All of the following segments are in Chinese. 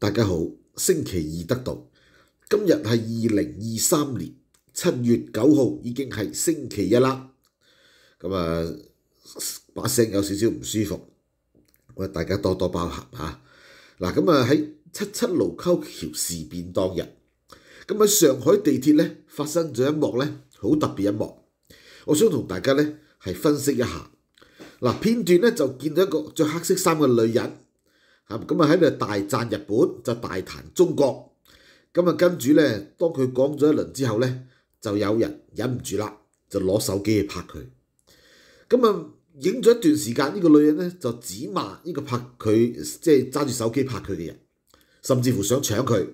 大家好，星期二得到，今日系二零二三年七月九号，已经系星期一啦。咁啊，把声有少少唔舒服，我大家多多包涵啊。嗱，咁啊喺七七卢沟桥事变当日，咁喺上海地铁咧发生咗一幕咧，好特别一幕，我想同大家咧系分析一下。嗱，片段咧就见到一个着黑色衫嘅女人。嚇咁啊喺度大讚日本就大談中國，咁啊跟住咧，當佢講咗一輪之後咧，就有人忍唔住啦，就攞手機去拍佢。咁啊影咗一段時間，呢個女人咧就指罵呢個拍佢，即係揸住手機拍佢嘅人，甚至乎想搶佢。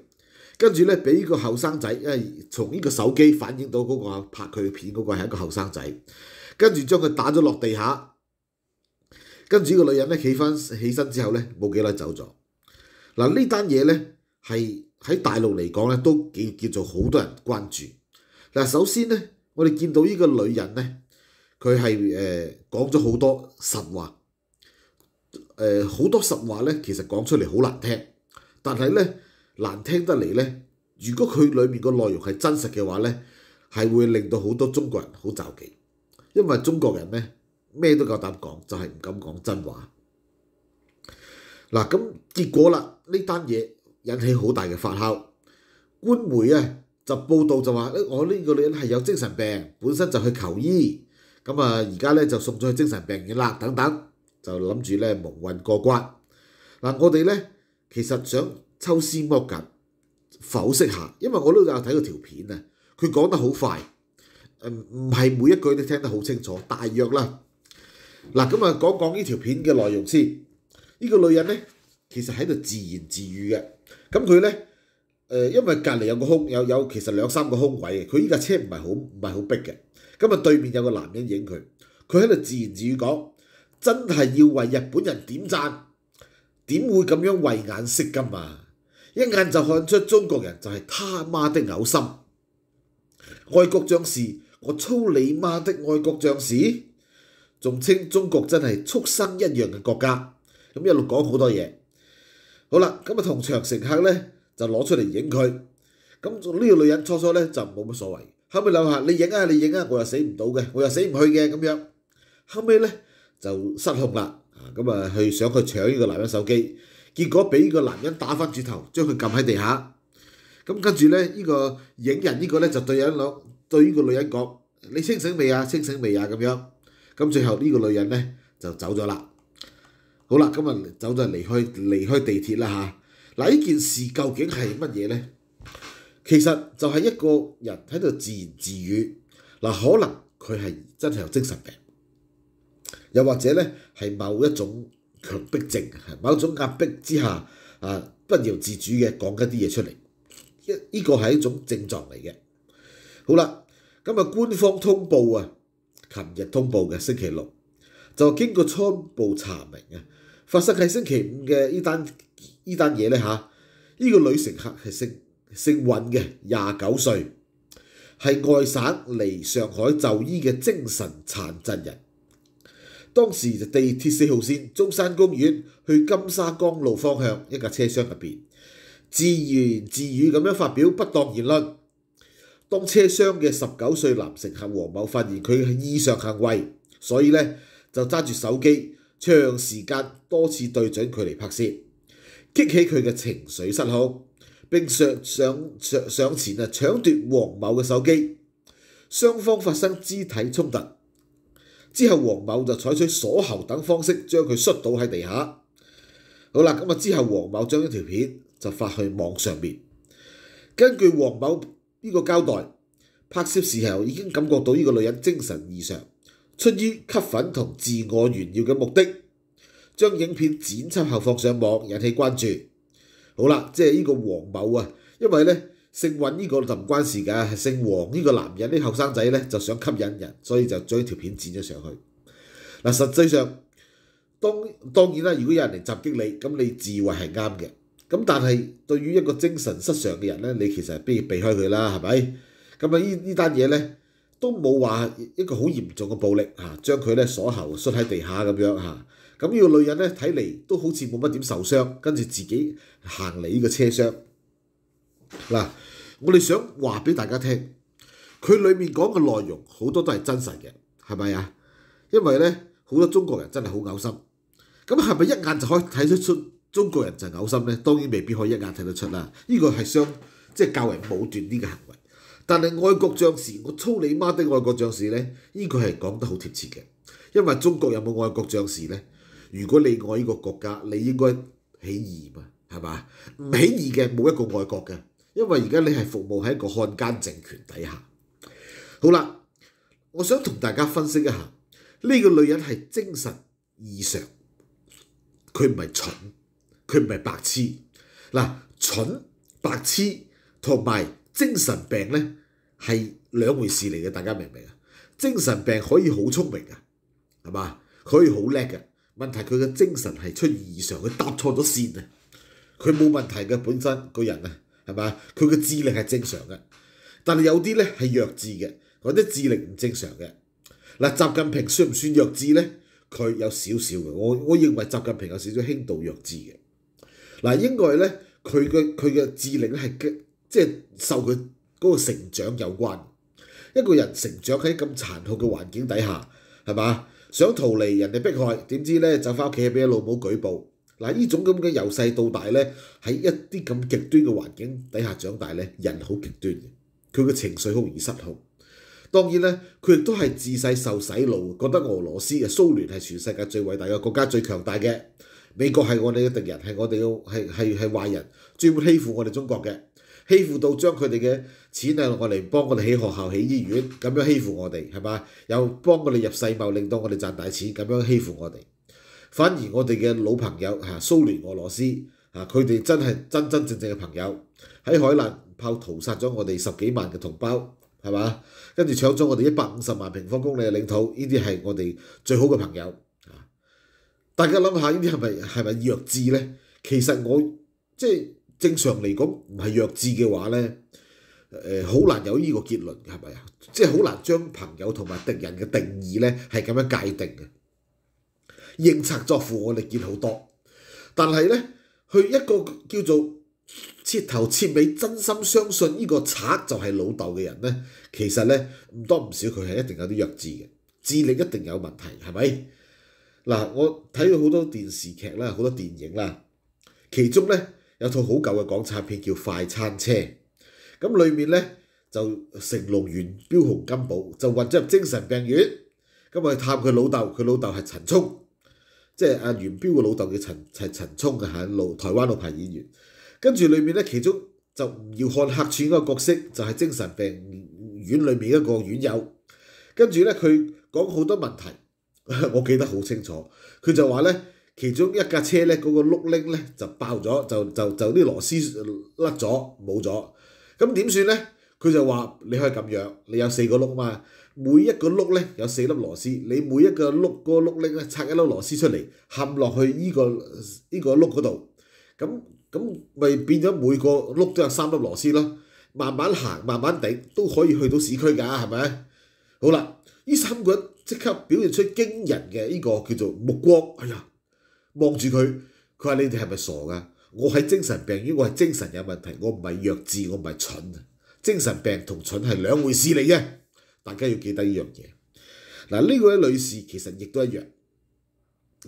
跟住咧俾呢個後生仔，因為從呢個手機反映到嗰個拍佢片嗰個係一個後生仔，跟住將佢打咗落地下。跟住呢個女人咧，起翻起身之後咧，冇幾耐走咗。嗱呢單嘢咧，係喺大陸嚟講咧，都叫叫做好多人關注。嗱首先咧，我哋見到呢個女人咧，佢係誒講咗好多神話，誒好多實話咧，其實講出嚟好難聽，但係咧難聽得嚟咧，如果佢裡面個內容係真實嘅話咧，係會令到好多中國人好着急，因為中國人咧。咩都夠膽講，就係唔敢講真話。嗱咁結果啦，呢單嘢引起好大嘅发酵，官媒啊就報道就話：，我呢個女人係有精神病，本身就去求醫，咁啊而家咧就送咗去精神病院啦。等等就諗住咧蒙混過關。嗱，我哋咧其實想抽絲剝繭剖析下，因為我都有睇過條片啊，佢講得好快，誒唔係每一句都聽得好清楚，大約啦。嗱，咁啊，講講呢條片嘅內容先。呢個女人咧，其實喺度自言自語嘅。咁佢咧，誒，因為隔離有個空，有有其實兩三個空位嘅。佢依架車唔係好唔係好逼嘅。咁啊，對面有個男人影佢，佢喺度自言自語講：，真係要為日本人點讚，點會咁樣為眼色㗎嘛？一眼就看出中國人就係他媽的嘔心，愛國將士，我操你媽的愛國將士！仲稱中國真係畜生一樣嘅國家，咁一路講好多嘢。好啦，咁啊，同場乘客咧就攞出嚟影佢。咁呢個女人初初咧就冇乜所謂，後尾諗下你影啊你影啊，我又死唔到嘅，我又死唔去嘅咁樣。後尾咧就失控啦咁啊，去想去搶呢個男人手機，結果俾呢個男人打翻轉頭，將佢撳喺地下。咁跟住咧呢個影人呢個咧就對人講對呢個女人講：你清醒未啊？清醒未啊？咁樣。咁最後呢個女人咧就走咗啦。好啦，咁啊走咗離開離開地鐵啦嚇。嗱，呢件事究竟係乜嘢咧？其實就係一個人喺度自言自語。嗱，可能佢係真係有精神病，又或者咧係某一種強迫症，某種壓迫之下啊不由自主嘅講緊啲嘢出嚟。一呢個係一種症狀嚟嘅。好啦，咁啊官方通報啊。琴日通報嘅星期六，就經過初步查明啊，發生喺星期五嘅呢單呢單嘢咧嚇，呢個女乘客係姓姓韻嘅，廿九歲，係外省嚟上海就醫嘅精神殘疾人，當時就地鐵四號線中山公園去金沙江路方向一架車廂入邊，自言自語咁樣發表不當言論。當車廂嘅十九歲男乘客黃某發現佢異常行為，所以咧就揸住手機長時間多次對準佢嚟拍攝，激起佢嘅情緒失控，並上上上上前啊搶奪黃某嘅手機，雙方發生肢體衝突。之後黃某就採取鎖喉等方式將佢摔倒喺地下。好啦，咁啊之後黃某將呢條片就發去網上面。根據黃某。呢個交代拍攝時候已經感覺到呢個女人精神異常，出於吸粉同自我炫耀嘅目的，將影片剪輯後放上網引起關注。好啦，即係呢個黃某啊，因為咧姓尹呢個唔關事㗎，姓黃呢個男人啲後生仔咧就想吸引人，所以就將條片剪咗上去。嗱，實際上，當當然啦，如果有人嚟襲擊你，咁你自衞係啱嘅。咁但係對於一個精神失常嘅人咧，你其實係必如避開佢啦，係咪？咁啊，依依單嘢咧都冇話一個好嚴重嘅暴力嚇，將佢咧鎖喉摔喺地下咁樣嚇。咁呢個女人咧睇嚟都好似冇乜點受傷，跟住自己行嚟呢個車廂。嗱，我哋想話俾大家聽，佢裡面講嘅內容好多都係真實嘅，係咪啊？因為咧好多中國人真係好嘔心。咁係咪一眼就可以睇得出？中國人就嘔心咧，當然未必可以一眼睇得出啦。呢個係相即係較為武斷啲嘅行為，但係愛國將士，我操你媽的愛國將士咧！呢個係講得好貼切嘅，因為中國有冇愛國將士咧？如果你愛呢個國家，你應該起義嘛，係嘛？唔起義嘅冇一個愛國嘅，因為而家你係服務喺一個漢奸政權底下。好啦，我想同大家分析一下呢個女人係精神異常，佢唔係蠢。佢唔係白痴嗱，蠢白痴同埋精神病咧係兩回事嚟嘅。大家明唔明啊？精神病可以好聰明啊，係嘛？佢可以好叻嘅問題，佢嘅精神係出現異常，佢搭錯咗線啊！佢冇問題嘅本身個人啊，係嘛？佢嘅智力係正常嘅，但係有啲咧係弱智嘅或者智力唔正常嘅嗱。習近平算唔算弱智咧？佢有少少嘅，我我認為習近平有少少輕度弱智嘅。嗱，應該咧，佢嘅佢嘅智力咧係即係受佢嗰個成長有關。一個人成長喺咁殘酷嘅環境底下，係嘛？想逃離人哋迫害，點知咧就翻屋企俾老母舉報。嗱，呢種咁嘅由細到大咧，喺一啲咁極端嘅環境底下長大咧，人好極端嘅，佢嘅情緒好容易失控。當然咧，佢亦都係自細受洗腦，覺得俄羅斯嘅蘇聯係全世界最偉大嘅國家、最強大嘅。美國係我哋嘅敵人，係我哋嘅係係係壞人，專門欺負我哋中國嘅，欺負到將佢哋嘅錢啊，我嚟幫我哋起學校、起醫院，咁樣欺負我哋，係嘛？又幫我哋入世貿，令到我哋賺大錢，咁樣欺負我哋。反而我哋嘅老朋友嚇蘇聯、俄羅斯嚇，佢哋真係真真正正嘅朋友，喺海南炮屠殺咗我哋十幾萬嘅同胞，係嘛？跟住搶咗我哋一百五十萬平方公里嘅領土，呢啲係我哋最好嘅朋友。大家諗下呢啲係咪係咪弱智咧？其實我即係正常嚟講唔係弱智嘅話咧，誒好難有呢個結論係咪啊？即係好難將朋友同埋敵人嘅定義咧係咁樣界定嘅。認賊作父我哋見好多，但係咧佢一個叫做切頭切尾、真心相信呢個賊就係老豆嘅人咧，其實咧唔多唔少佢係一定有啲弱智嘅，智力一定有問題係咪？嗱，我睇咗好多電視劇啦，好多電影啦，其中咧有套好舊嘅港產片叫《快餐車》，咁裏面咧就成龍、元彪、洪金寶就混咗入精神病院，咁去探佢老豆，佢老豆係陳聰，即係阿元彪嘅老豆叫陳係陳聰嘅喺路。台灣老牌演員。跟住裏面咧，其中就吳耀漢客串嗰個角色，就係精神病院裏面一個院友，跟住咧佢講好多問題。我記得好清楚，佢就話咧，其中一架車咧嗰個碌拎咧就爆咗，就就就啲螺絲甩咗冇咗。咁點算咧？佢就話你可以咁樣，你有四個碌嘛，每一個碌咧有四粒螺絲，你每一個碌嗰個碌拎咧拆一粒螺絲出嚟，冚落去依個依個碌嗰度，咁咁咪變咗每個碌都有三粒螺絲咯。慢慢行，慢慢頂，都可以去到市區㗎，係咪？好啦。呢三個人即刻表現出驚人嘅呢個叫做目光，哎呀，望住佢，佢話：你哋係咪傻㗎？我喺精神病院，我係精神有問題，我唔係弱智，我唔係蠢精神病同蠢係兩回事嚟嘅，大家要記得呢樣嘢。嗱，呢個女士其實亦都一樣，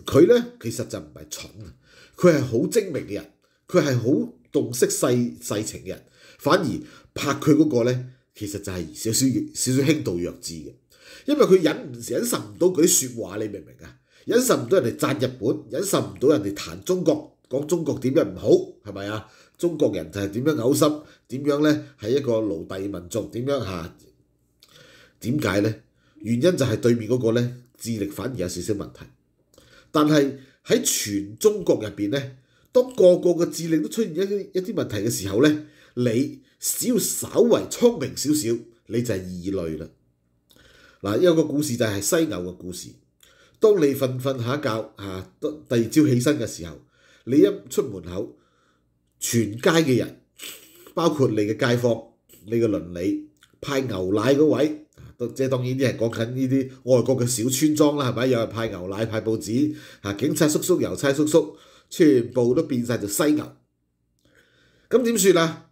佢咧其實就唔係蠢佢係好精明嘅人，佢係好洞悉世情嘅人，反而拍佢嗰個咧，其實就係少少少少輕度弱智嘅。因為佢忍唔忍受唔到嗰啲説話，你明唔明啊？忍受唔到人哋讚日本，忍受唔到人哋談中國，講中國點樣唔好，係咪啊？中國人就係點樣嘔心，點樣咧？係一個奴隸民族，點樣嚇？點解咧？原因就係對面嗰個咧智力反而有少少問題。但係喺全中國入邊咧，當個個嘅智力都出現一啲一啲問題嘅時候咧，你只要稍為聰明少少，你就係異類啦。嗱，有個故事就係犀牛嘅故事。當你瞓瞓下覺嚇，第第二朝起身嘅時候，你一出門口，全街嘅人，包括你嘅街坊、你嘅鄰里，派牛奶嗰位，即係當然啲係講緊呢啲外國嘅小村莊啦，係咪？有人派牛奶、派報紙，嚇警察叔叔、郵差叔叔，全部都變曬做犀牛。咁點算啊？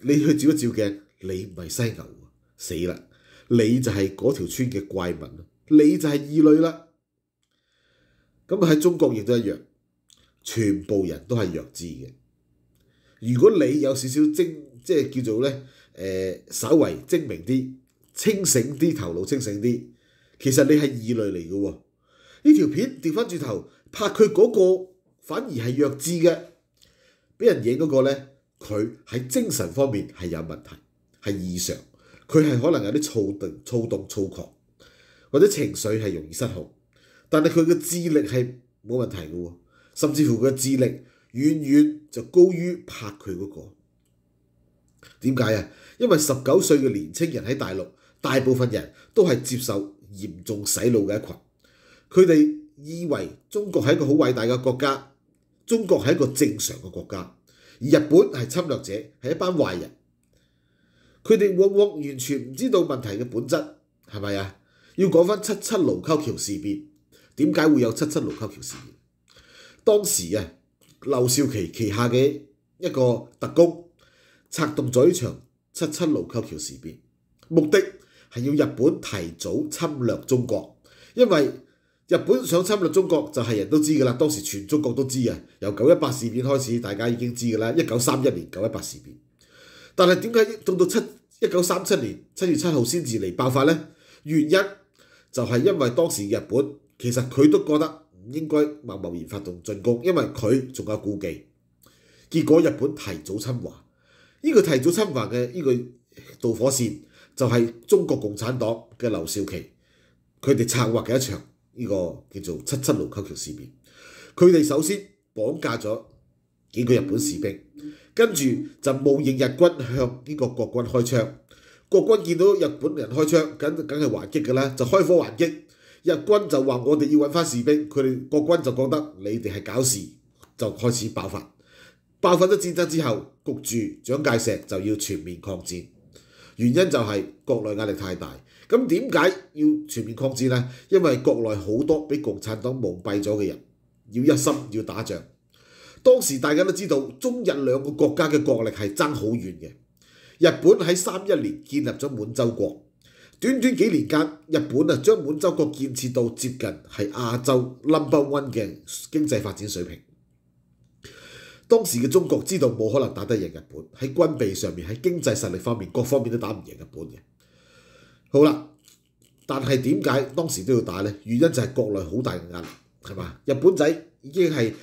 你去照一照鏡，你唔係犀牛，死啦！你就係嗰條村嘅怪民，你就係異類啦。咁喺中國亦都一樣，全部人都係弱智嘅。如果你有少少精，即係叫做咧，誒，稍為精明啲、清醒啲、頭腦清醒啲，其實你係異類嚟嘅喎。呢條片調翻轉頭拍佢嗰個反而係弱智嘅，俾人影嗰個咧，佢喺精神方面係有問題，係異常。佢係可能有啲躁動、躁動、躁狂，或者情緒係容易失控。但係佢嘅智力係冇問題嘅喎，甚至乎佢嘅智力遠遠就高於拍佢嗰個。點解啊？因為十九歲嘅年青人喺大陸，大部分人都係接受嚴重洗腦嘅一群，佢哋以為中國係一個好偉大嘅國家，中國係一個正常嘅國家，而日本係侵略者，係一班壞人。佢哋往往完全唔知道問題嘅本質係咪啊？要講翻七七盧溝橋事變，點解會有七七盧溝橋事變？當時啊，劉少奇旗下嘅一個特工策動咗一場七七盧溝橋事變，目的係要日本提早侵略中國。因為日本想侵略中國就係人都知㗎啦，當時全中國都知啊。由九一八事變開始，大家已經知㗎啦。一九三一年九一八事變，但係點解到到七？一九三七年七月七號先至嚟爆發呢？原因就係因為當時日本其實佢都覺得唔應該默默然發動進攻，因為佢仲有顧忌。結果日本提早侵華，呢個提早侵華嘅呢個導火線就係中國共產黨嘅劉少奇，佢哋策劃嘅一場呢個叫做七七盧溝橋事變。佢哋首先綁架咗幾個日本士兵。跟住就冒認日軍向呢個國軍開槍，國軍見到日本人開槍，梗梗係還擊㗎啦，就開火還擊。日軍就話我哋要揾翻士兵，佢哋國軍就覺得你哋係搞事，就開始爆發。爆發咗戰爭之後，焗住蔣介石就要全面抗戰，原因就係國內壓力太大。咁點解要全面抗戰呢？因為國內好多俾共產黨蒙蔽咗嘅人，要一心要打仗。當時大家都知道中日兩個國家嘅國力係爭好遠嘅。日本喺三一年建立咗滿洲國，短短幾年間，日本啊將滿洲國建設到接近係亞洲 number one 嘅經濟發展水平。當時嘅中國知道冇可能打得贏日本，喺軍備上面、喺經濟實力方面各方面都打唔贏日本嘅。好啦，但係點解當時都要打呢？原因就係國內好大嘅壓力，係嘛？日本仔已經係～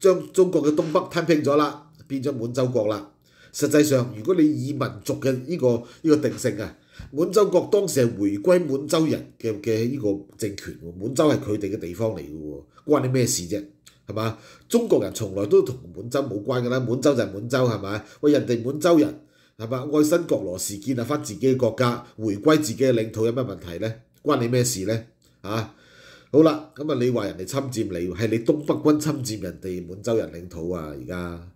將中國嘅東北吞併咗啦，變咗滿洲國啦。實際上，如果你以民族嘅呢個呢個定性啊，滿洲國當時係回歸滿洲人嘅嘅呢個政權，滿洲係佢哋嘅地方嚟嘅喎，關你咩事啫？係嘛？中國人從來都同滿洲冇關嘅啦，滿洲就係滿洲係嘛？喂，人哋滿洲人係嘛？愛新覺羅氏建立翻自己嘅國家，回歸自己嘅領土有咩問題咧？關你咩事咧？啊！好啦，咁啊，你話人哋侵佔你係你東北軍侵佔人哋滿洲人領土啊！而家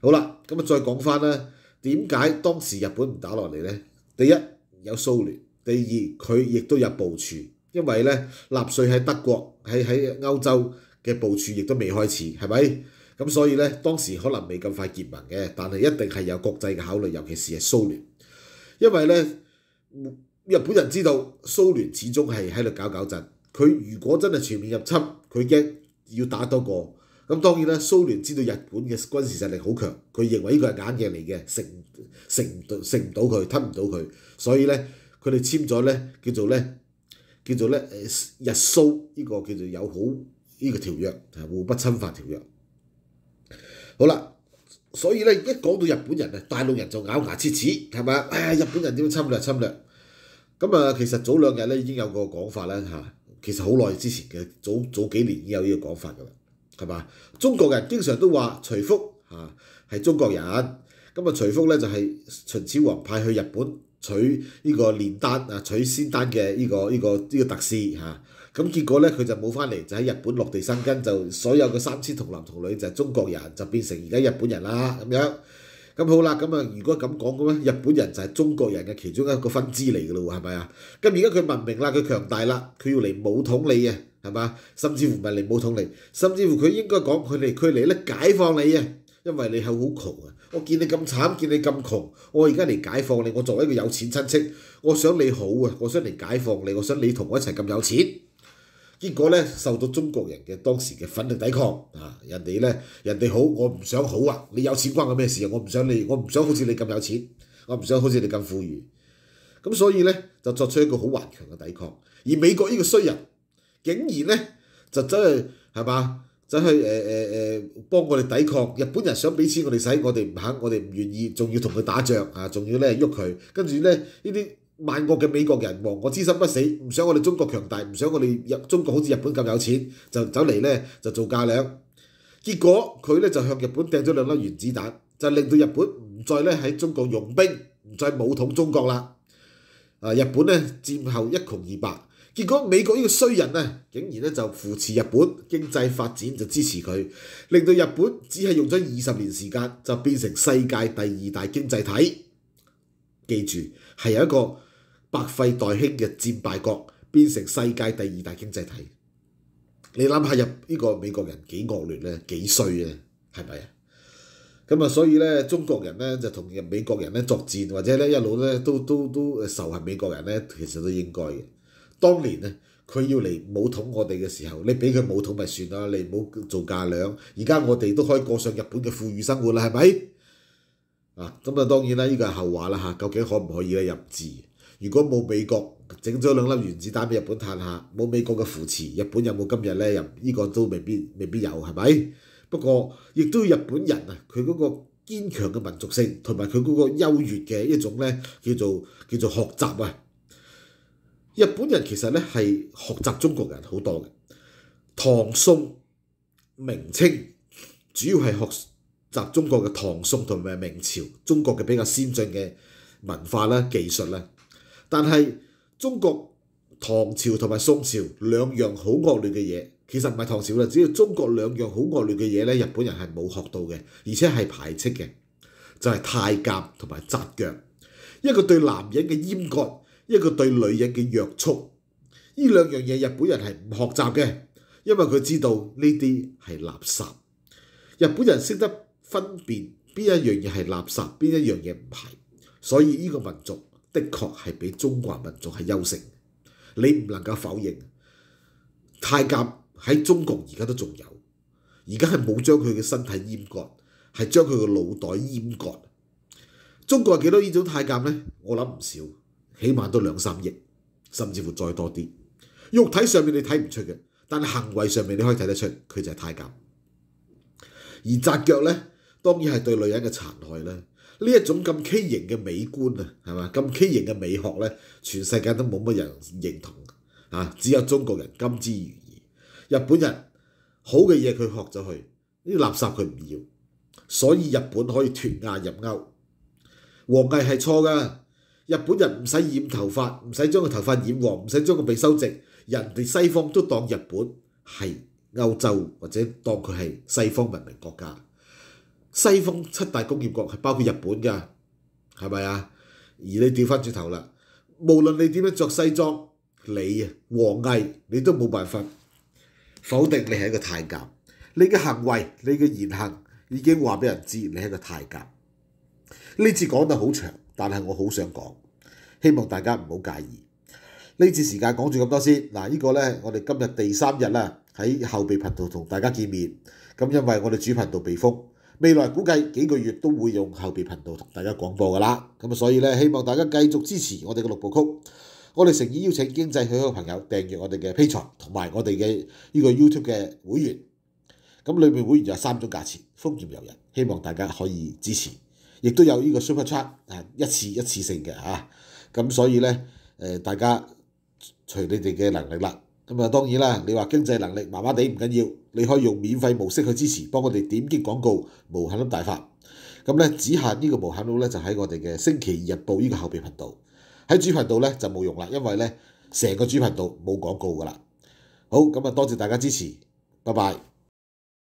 好啦，咁啊，再講翻啦，點解當時日本唔打落嚟咧？第一有蘇聯，第二佢亦都有部署，因為咧納粹喺德國喺喺歐洲嘅部署亦都未開始，係咪？咁所以咧當時可能未咁快結盟嘅，但係一定係有國際嘅考慮，尤其是係蘇聯，因為咧日本人知道蘇聯始終係喺度搞搞震。佢如果真係全面入侵，佢驚要打多個咁。當然啦，蘇聯知道日本嘅軍事實力好強，佢認為呢個係眼鏡嚟嘅，食勝唔到，唔到佢，吞唔到佢，所以咧佢哋簽咗咧叫做咧叫做咧誒日蘇呢個叫做友好呢個條約，係互不侵犯條約。好啦，所以咧一講到日本人啊，大陸人就咬牙切齒係嘛？啊，日本人點樣侵略侵略咁啊？其實早兩日咧已經有個講法啦嚇。其實好耐之前嘅，早早幾年已有呢個講法㗎啦，係嘛？中國人經常都話徐福嚇係中國人，咁啊徐福咧就係秦始皇派去日本取呢個煉丹啊取仙丹嘅呢個呢個呢個特使嚇，咁結果咧佢就冇翻嚟，就喺日本落地生根，就所有嘅三千童男童女就係中國人，就變成而家日本人啦咁樣。咁好啦，咁啊，如果咁講嘅咩，日本人就係中國人嘅其中一個分支嚟嘅咯喎，係咪啊？咁而家佢文明啦，佢強大啦，佢要嚟武統你啊，係嘛？甚至乎唔係嚟武統你，甚至乎佢應該講佢嚟，佢嚟咧解放你啊，因為你係好窮啊，我見你咁慘，見你咁窮，我而家嚟解放你，我作為一個有錢親戚，我想你好啊，我想嚟解放你，我想你同我一齊咁有錢。結果咧，受到中國人嘅當時嘅憤力抵抗，啊！人哋咧，人哋好，我唔想好啊！你有錢關我咩事啊？我唔想你，我唔想好似你咁有錢，我唔想好似你咁富裕。咁所以咧，就作出一個好頑強嘅抵抗。而美國呢個衰人，竟然咧，就真係係嘛，走去誒誒誒幫我哋抵抗。日本人想俾錢我哋使，我哋唔肯，我哋唔願意，仲要同佢打仗啊！仲要咧喐佢，跟住咧呢啲。萬惡嘅美國人，亡我之心不死，唔想我哋中國強大，唔想我哋日中國好似日本咁有錢，就走嚟咧就做嫁倆。結果佢咧就向日本掟咗兩粒原子彈，就令到日本唔再咧喺中國用兵，唔再武統中國啦。啊，日本咧戰後一窮二白，結果美國呢個衰人咧，竟然咧就扶持日本經濟發展，就支持佢，令到日本只係用咗二十年時間就變成世界第二大經濟體。記住係有一個。百廢待興嘅戰敗國變成世界第二大經濟體。你諗下，入呢個美國人幾惡劣咧？幾衰咧，係咪啊？咁啊，所以咧，中國人咧就同日美國人咧作戰，或者咧一路咧都都都仇恨美國人咧，其實都應該嘅。當年咧，佢要嚟武統我哋嘅時候，你俾佢武統咪算啦，你唔好做嫁娘。而家我哋都可以過上日本嘅富裕生活啦，係咪啊？咁啊，當然啦，呢個係後話啦嚇。究竟可唔可以咧入智。如果冇美國整咗兩粒原子彈俾日本嘆下，冇美國嘅扶持，日本有冇今日咧？又呢個都未必未必有，係咪？不過亦都日本人啊，佢嗰個堅強嘅民族性，同埋佢嗰個優越嘅一種咧，叫做叫做學習啊！日本人其實咧係學習中國人好多嘅，唐宋明清主要係學習中國嘅唐宋同埋明朝，中國嘅比較先進嘅文化啦、技術啦。但係中國唐朝同埋宋朝兩樣好惡劣嘅嘢，其實唔係唐朝啦，只要中國兩樣好惡劣嘅嘢咧，日本人係冇學到嘅，而且係排斥嘅，就係太監同埋扎腳，一個對男人嘅醜割，一個對女人嘅約束，呢兩樣嘢日本人係唔學習嘅，因為佢知道呢啲係垃圾。日本人識得分辨邊一樣嘢係垃圾，邊一樣嘢唔係，所以呢個民族。的确系比中国民族系优胜，你唔能够否认。太监喺中国而家都仲有，而家系冇将佢嘅身体阉割，系将佢嘅脑袋阉割。中国有几多呢种太监呢？我谂唔少，起码都两三亿，甚至乎再多啲。肉体上面你睇唔出嘅，但系行为上面你可以睇得出，佢就系太监。而扎脚呢，当然系对女人嘅残害啦。呢一種咁畸形嘅美觀啊，係嘛？咁畸形嘅美學咧，全世界都冇乜人認同啊！只有中國人甘之如怡。日本人好嘅嘢佢學咗去，啲垃圾佢唔要，所以日本可以脱亞入歐。皇帝係錯㗎，日本人唔使染頭髮，唔使將個頭髮染黃，唔使將個鼻修直，人哋西方都當日本係歐洲或者當佢係西方文明國家。西風七大工業國係包括日本㗎，係咪啊？而你調翻轉頭啦，無論你點樣著西裝，你啊王毅，你都冇辦法否定你係一個太監。你嘅行為、你嘅言行已經話俾人知，你係個太監。呢次講得好長，但係我好想講，希望大家唔好介意。呢次時間講住咁多先嗱，呢個咧，我哋今日第三日啦，喺後備頻道同大家見面。咁因為我哋主頻道被封。未來估計幾個月都會用後備頻道同大家廣播噶啦，咁所以咧希望大家繼續支持我哋嘅六播曲，我哋誠意邀請經濟喜可朋友訂閱我哋嘅 P 台同埋我哋嘅呢個 YouTube 嘅會員，咁裏面會員有三種價錢，風漸由人，希望大家可以支持，亦都有呢個 Super Chat 啊一次一次性嘅啊，咁所以咧大家隨你哋嘅能力啦。咁啊，當然啦，你話經濟能力麻麻地唔緊要，你可以用免費模式去支持，幫我哋點擊廣告，無限粒大發。咁咧，只限呢個無限佬咧，就喺我哋嘅星期日報呢個後備頻道，喺主頻道咧就冇用啦，因為咧成個主頻道冇廣告噶啦。好，咁啊，多謝大家支持，拜拜。